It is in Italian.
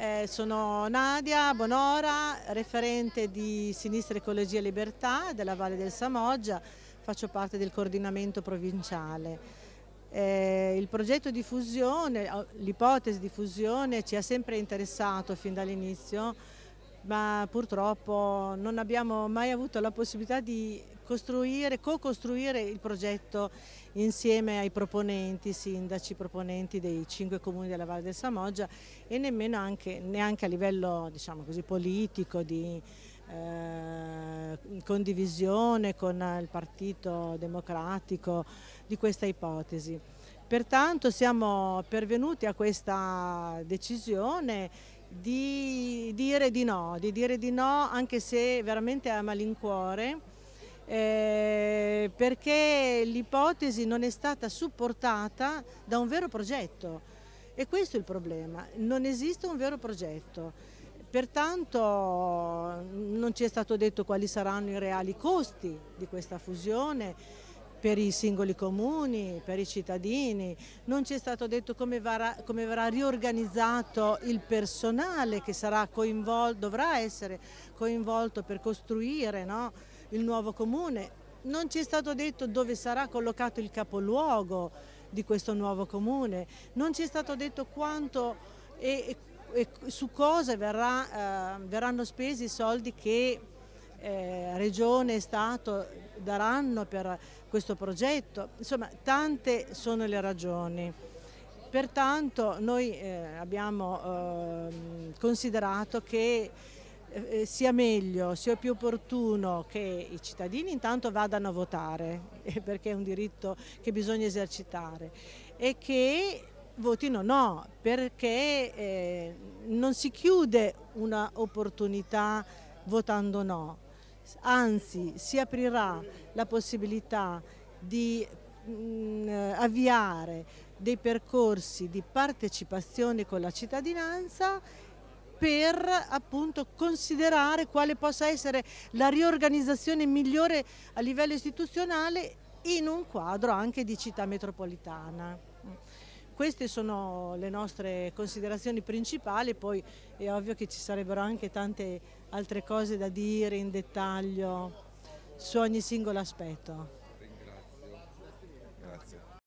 Eh, sono Nadia Bonora, referente di Sinistra Ecologia e Libertà della Valle del Samoggia, faccio parte del coordinamento provinciale. Eh, il progetto di fusione, l'ipotesi di fusione ci ha sempre interessato fin dall'inizio ma purtroppo non abbiamo mai avuto la possibilità di costruire, co-costruire il progetto insieme ai proponenti, sindaci, proponenti dei cinque comuni della Valle del Samoggia e nemmeno anche, neanche a livello diciamo così, politico di eh, condivisione con il Partito Democratico di questa ipotesi. Pertanto siamo pervenuti a questa decisione di dire di no, di dire di no anche se veramente a malincuore, eh, perché l'ipotesi non è stata supportata da un vero progetto e questo è il problema, non esiste un vero progetto. Pertanto non ci è stato detto quali saranno i reali costi di questa fusione, per i singoli comuni, per i cittadini, non ci è stato detto come verrà, come verrà riorganizzato il personale che dovrà essere coinvolto per costruire no, il nuovo comune, non ci è stato detto dove sarà collocato il capoluogo di questo nuovo comune, non ci è stato detto quanto e, e, e su cosa verrà, eh, verranno spesi i soldi che eh, Regione e Stato daranno per questo progetto, insomma tante sono le ragioni. Pertanto noi eh, abbiamo ehm, considerato che eh, eh, sia meglio, sia più opportuno che i cittadini intanto vadano a votare, perché è un diritto che bisogna esercitare, e che votino no, perché non si chiude un'opportunità votando no, anzi si aprirà la possibilità di mh, mm, eh, avviare dei percorsi di partecipazione con la cittadinanza per appunto considerare quale possa essere la riorganizzazione migliore a livello istituzionale in un quadro anche di città metropolitana queste sono le nostre considerazioni principali, poi è ovvio che ci sarebbero anche tante altre cose da dire in dettaglio su ogni singolo aspetto.